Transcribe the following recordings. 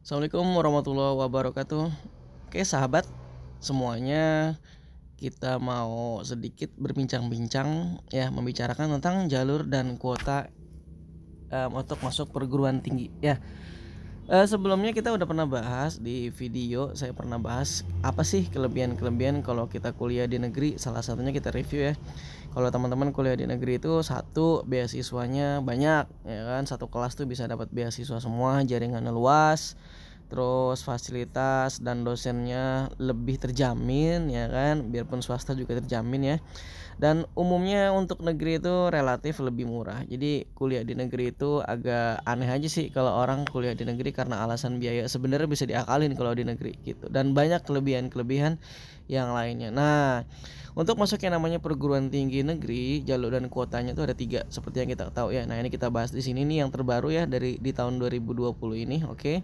Assalamualaikum warahmatullahi wabarakatuh. Oke, sahabat semuanya, kita mau sedikit berbincang-bincang ya membicarakan tentang jalur dan kuota um, untuk masuk perguruan tinggi ya. Uh, sebelumnya kita udah pernah bahas di video saya pernah bahas apa sih kelebihan-kelebihan kalau kita kuliah di negeri salah satunya kita review ya kalau teman-teman kuliah di negeri itu satu beasiswanya banyak ya kan satu kelas tuh bisa dapat beasiswa semua jaringannya luas terus fasilitas dan dosennya lebih terjamin ya kan biarpun swasta juga terjamin ya dan umumnya untuk negeri itu relatif lebih murah jadi kuliah di negeri itu agak aneh aja sih kalau orang kuliah di negeri karena alasan biaya sebenarnya bisa diakalin kalau di negeri gitu dan banyak kelebihan-kelebihan yang lainnya nah untuk masuk yang namanya perguruan tinggi negeri jalur dan kuotanya itu ada tiga seperti yang kita tahu ya nah ini kita bahas di sini nih yang terbaru ya dari di tahun 2020 ini oke okay?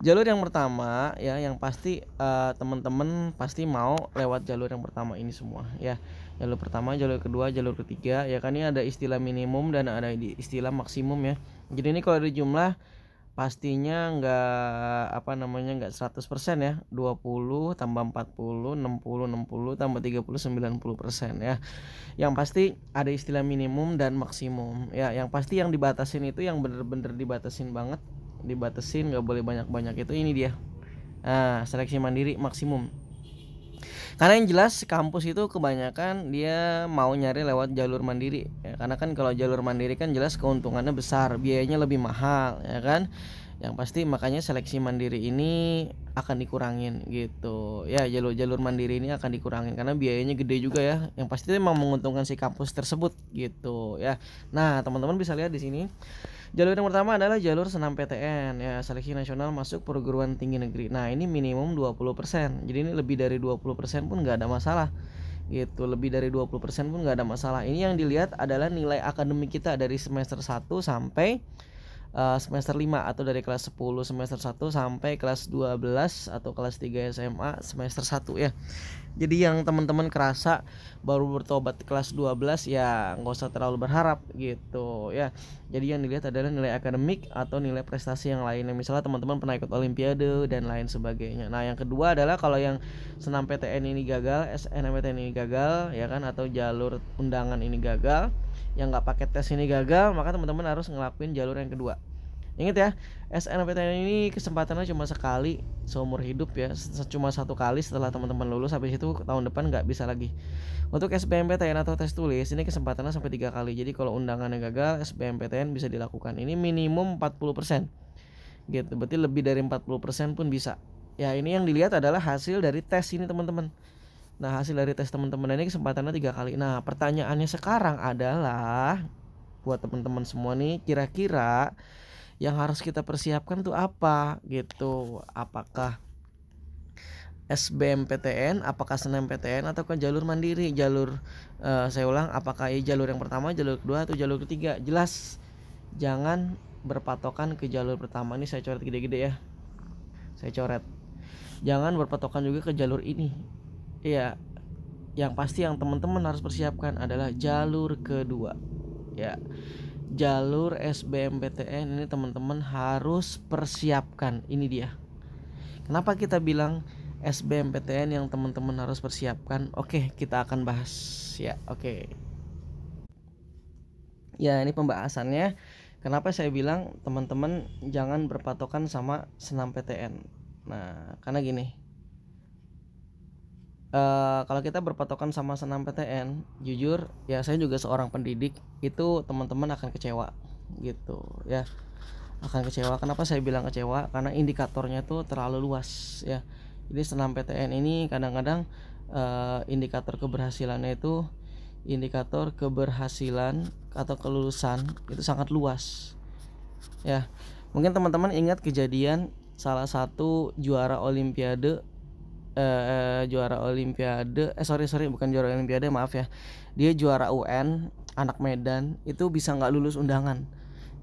jalur yang pertama ya yang pasti uh, teman-teman pasti mau lewat jalur yang pertama ini semua ya jalur pertama jalur kedua jalur ketiga ya kan ini ada istilah minimum dan ada istilah maksimum ya jadi ini kalau di jumlah pastinya nggak apa namanya nggak 100% ya 20 tambah 40 60 60 tambah 30 90% ya yang pasti ada istilah minimum dan maksimum ya yang pasti yang dibatasin itu yang bener-bener dibatasin banget dibatesin nggak boleh banyak banyak itu ini dia nah, seleksi mandiri maksimum karena yang jelas kampus itu kebanyakan dia mau nyari lewat jalur mandiri ya, karena kan kalau jalur mandiri kan jelas keuntungannya besar biayanya lebih mahal ya kan yang pasti makanya seleksi mandiri ini akan dikurangin gitu ya jalur-jalur mandiri ini akan dikurangin karena biayanya gede juga ya yang pasti memang menguntungkan si kampus tersebut gitu ya nah teman-teman bisa lihat di sini Jalur yang pertama adalah jalur senam PTN ya, seleksi nasional masuk perguruan tinggi negeri. Nah, ini minimum 20%. Jadi ini lebih dari 20% pun nggak ada masalah. Gitu, lebih dari 20% pun nggak ada masalah. Ini yang dilihat adalah nilai akademik kita dari semester 1 sampai Eh, semester 5 atau dari kelas 10 semester 1 sampai kelas 12 atau kelas 3 SMA semester 1 ya. Jadi yang teman-teman kerasa baru bertobat kelas 12 ya nggak usah terlalu berharap gitu ya. Jadi yang dilihat adalah nilai akademik atau nilai prestasi yang lainnya. Misalnya teman-teman pernah ikut olimpiade dan lain sebagainya. Nah, yang kedua adalah kalau yang senam PTN ini gagal, SNMPTN ini gagal ya kan atau jalur undangan ini gagal yang nggak pakai tes ini gagal maka teman-teman harus ngelakuin jalur yang kedua Ingat ya, SNPTN ini kesempatannya cuma sekali seumur hidup ya, cuma satu kali setelah teman-teman lulus habis itu tahun depan nggak bisa lagi. Untuk SBMPTN atau tes tulis ini kesempatannya sampai tiga kali. Jadi kalau undangannya gagal, SBMPTN bisa dilakukan. Ini minimum 40%. Gitu, berarti lebih dari 40% pun bisa. Ya, ini yang dilihat adalah hasil dari tes ini teman-teman. Nah, hasil dari tes teman-teman ini kesempatannya tiga kali. Nah, pertanyaannya sekarang adalah buat teman-teman semua nih, kira-kira yang harus kita persiapkan tuh apa gitu? Apakah SBMPTN, apakah SNMPTN atau ke jalur mandiri? Jalur uh, saya ulang, apakah jalur yang pertama, jalur kedua atau jalur ketiga? Jelas jangan berpatokan ke jalur pertama ini saya coret gede-gede ya. Saya coret. Jangan berpatokan juga ke jalur ini ya yang pasti yang teman-teman harus persiapkan adalah jalur kedua ya jalur SBMPTN ini teman-teman harus persiapkan ini dia kenapa kita bilang SBMPTN yang teman-teman harus persiapkan oke kita akan bahas ya oke ya ini pembahasannya kenapa saya bilang teman-teman jangan berpatokan sama senam PTN nah karena gini Eh, kalau kita berpatokan sama senam PTN, jujur ya saya juga seorang pendidik, itu teman-teman akan kecewa gitu ya. Akan kecewa. Kenapa saya bilang kecewa? Karena indikatornya itu terlalu luas ya. Jadi senam PTN ini kadang-kadang uh, indikator keberhasilannya itu indikator keberhasilan atau kelulusan itu sangat luas. Ya. Mungkin teman-teman ingat kejadian salah satu juara olimpiade uh, juara olimpiade eh sorry sorry bukan juara olimpiade maaf ya dia juara UN anak Medan itu bisa nggak lulus undangan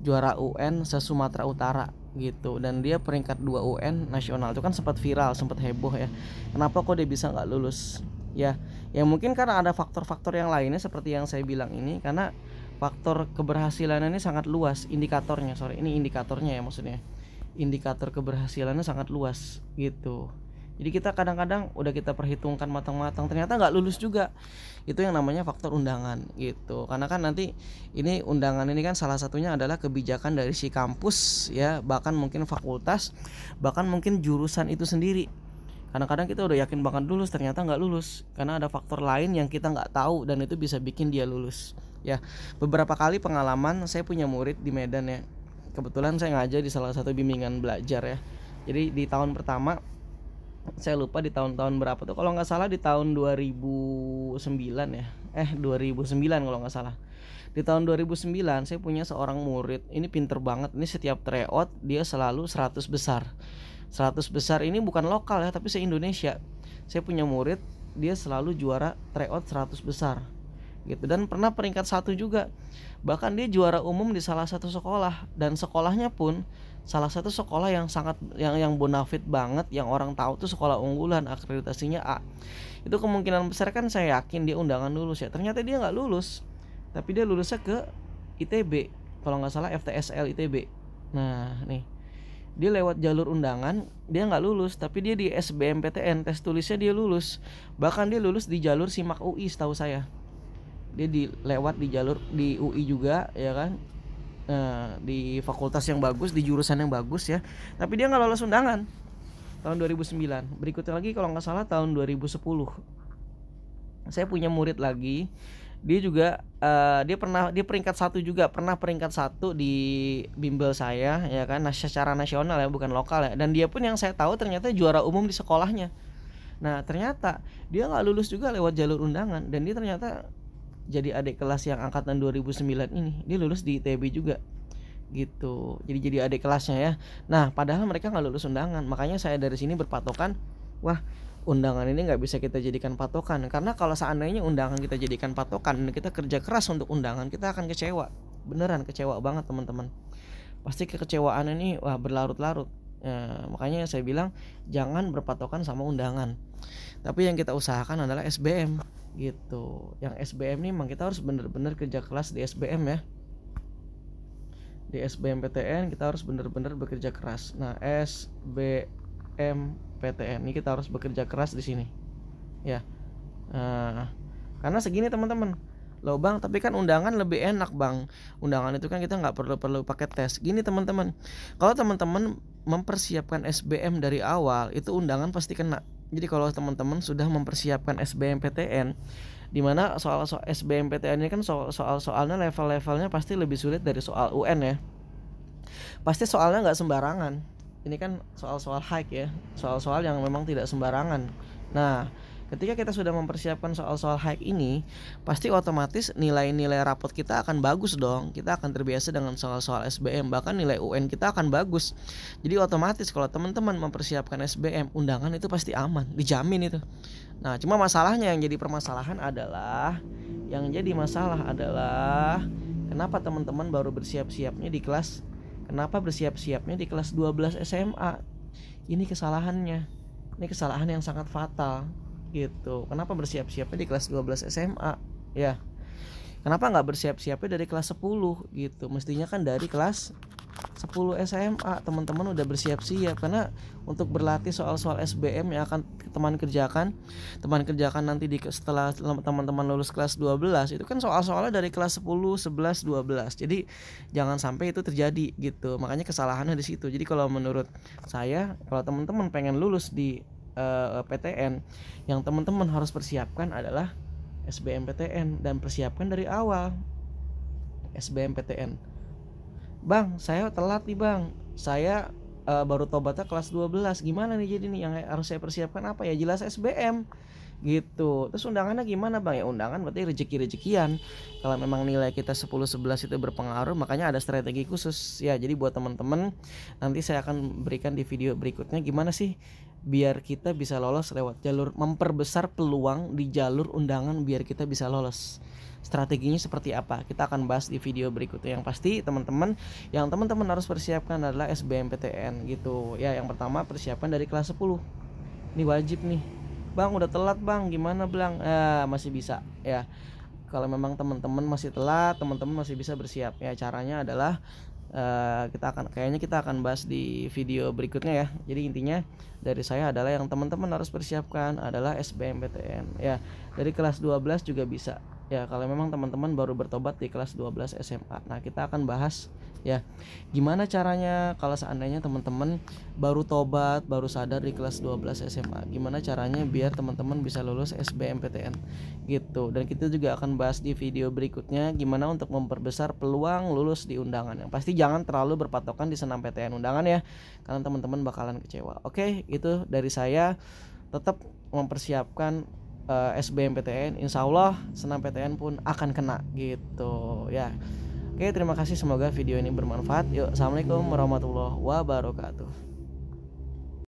juara UN se Sumatera Utara gitu dan dia peringkat 2 UN nasional itu kan sempat viral sempat heboh ya kenapa kok dia bisa nggak lulus ya ya mungkin karena ada faktor-faktor yang lainnya seperti yang saya bilang ini karena faktor keberhasilan ini sangat luas indikatornya sorry ini indikatornya ya maksudnya indikator keberhasilannya sangat luas gitu jadi kita kadang-kadang udah kita perhitungkan matang-matang, ternyata nggak lulus juga. Itu yang namanya faktor undangan gitu. Karena kan nanti ini undangan ini kan salah satunya adalah kebijakan dari si kampus ya, bahkan mungkin fakultas, bahkan mungkin jurusan itu sendiri. Kadang-kadang kita udah yakin banget lulus, ternyata nggak lulus karena ada faktor lain yang kita nggak tahu dan itu bisa bikin dia lulus. Ya, beberapa kali pengalaman saya punya murid di Medan ya. Kebetulan saya ngajar di salah satu bimbingan belajar ya. Jadi di tahun pertama saya lupa di tahun-tahun berapa tuh kalau nggak salah di tahun 2009 ya eh 2009 kalau nggak salah di tahun 2009 saya punya seorang murid ini pinter banget ini setiap tryout dia selalu 100 besar 100 besar ini bukan lokal ya tapi se Indonesia saya punya murid dia selalu juara tryout 100 besar gitu dan pernah peringkat satu juga bahkan dia juara umum di salah satu sekolah dan sekolahnya pun salah satu sekolah yang sangat yang yang bonafit banget yang orang tahu tuh sekolah unggulan akreditasinya A itu kemungkinan besar kan saya yakin dia undangan lulus ya ternyata dia nggak lulus tapi dia lulusnya ke ITB kalau nggak salah FTSL ITB nah nih dia lewat jalur undangan dia nggak lulus tapi dia di SBMPTN tes tulisnya dia lulus bahkan dia lulus di jalur simak UI setahu saya dia di lewat di jalur di UI juga ya kan Eh, di fakultas yang bagus di jurusan yang bagus ya tapi dia nggak lolos undangan tahun 2009 berikutnya lagi kalau nggak salah tahun 2010 saya punya murid lagi dia juga uh, dia pernah dia peringkat satu juga pernah peringkat satu di bimbel saya ya kan nah, secara nasional ya bukan lokal ya dan dia pun yang saya tahu ternyata juara umum di sekolahnya nah ternyata dia nggak lulus juga lewat jalur undangan dan dia ternyata jadi adik kelas yang angkatan 2009 ini dia lulus di ITB juga gitu jadi jadi adik kelasnya ya nah padahal mereka nggak lulus undangan makanya saya dari sini berpatokan wah undangan ini nggak bisa kita jadikan patokan karena kalau seandainya undangan kita jadikan patokan dan kita kerja keras untuk undangan kita akan kecewa beneran kecewa banget teman-teman pasti kekecewaan ini wah berlarut-larut ya, makanya saya bilang jangan berpatokan sama undangan tapi yang kita usahakan adalah SBM gitu yang SBM ini memang kita harus bener-bener kerja keras di SBM ya di SBM PTN kita harus bener-bener bekerja keras. Nah, SBM PTN ini kita harus bekerja keras di sini. Ya. Uh, karena segini teman-teman. Loh bang, tapi kan undangan lebih enak bang. Undangan itu kan kita nggak perlu perlu pakai tes. Gini teman-teman, kalau teman-teman mempersiapkan SBM dari awal, itu undangan pasti kena. Jadi kalau teman-teman sudah mempersiapkan SBMPTN di mana soal soal SBMPTN ini kan soal soal soalnya level-levelnya pasti lebih sulit dari soal UN ya. Pasti soalnya nggak sembarangan. Ini kan soal-soal high ya, soal-soal yang memang tidak sembarangan. Nah, Ketika kita sudah mempersiapkan soal-soal high ini, pasti otomatis nilai-nilai rapot kita akan bagus dong. Kita akan terbiasa dengan soal-soal SBM, bahkan nilai UN kita akan bagus. Jadi otomatis kalau teman-teman mempersiapkan SBM, undangan itu pasti aman, dijamin itu. Nah, cuma masalahnya yang jadi permasalahan adalah yang jadi masalah adalah kenapa teman-teman baru bersiap-siapnya di kelas kenapa bersiap-siapnya di kelas 12 SMA? Ini kesalahannya. Ini kesalahan yang sangat fatal gitu kenapa bersiap-siapnya di kelas 12 SMA ya kenapa nggak bersiap-siapnya dari kelas 10 gitu mestinya kan dari kelas 10 SMA teman-teman udah bersiap-siap karena untuk berlatih soal-soal SBM yang akan teman kerjakan teman kerjakan nanti di setelah teman-teman lulus kelas 12 itu kan soal-soalnya dari kelas 10, 11, 12 jadi jangan sampai itu terjadi gitu makanya kesalahannya di situ jadi kalau menurut saya kalau teman-teman pengen lulus di uh, eh, PTN yang teman-teman harus persiapkan adalah SBMPTN dan persiapkan dari awal SBMPTN. Bang, saya telat nih bang. Saya uh, baru tobatnya kelas 12 gimana nih jadi nih yang harus saya persiapkan apa ya jelas SBM gitu terus undangannya gimana bang ya undangan berarti rezeki rezekian kalau memang nilai kita 10 11 itu berpengaruh makanya ada strategi khusus ya jadi buat teman-teman nanti saya akan berikan di video berikutnya gimana sih biar kita bisa lolos lewat jalur memperbesar peluang di jalur undangan biar kita bisa lolos strateginya seperti apa kita akan bahas di video berikutnya yang pasti teman-teman yang teman-teman harus persiapkan adalah SBMPTN gitu ya yang pertama persiapan dari kelas 10 ini wajib nih bang udah telat bang gimana belang eh, ah, masih bisa ya kalau memang teman-teman masih telat teman-teman masih bisa bersiap ya caranya adalah Uh, kita akan kayaknya kita akan bahas di video berikutnya ya. Jadi intinya dari saya adalah yang teman-teman harus persiapkan adalah SBMPTN ya. Dari kelas 12 juga bisa ya kalau memang teman-teman baru bertobat di kelas 12 SMA. Nah, kita akan bahas ya gimana caranya kalau seandainya teman-teman baru tobat, baru sadar di kelas 12 SMA. Gimana caranya biar teman-teman bisa lulus SBMPTN gitu. Dan kita juga akan bahas di video berikutnya gimana untuk memperbesar peluang lulus di undangan. Yang pasti jangan terlalu berpatokan di senam PTN undangan ya, karena teman-teman bakalan kecewa. Oke, itu dari saya tetap mempersiapkan uh, eh, SBMPTN insya Allah senam PTN pun akan kena gitu ya oke terima kasih semoga video ini bermanfaat yuk assalamualaikum warahmatullahi wabarakatuh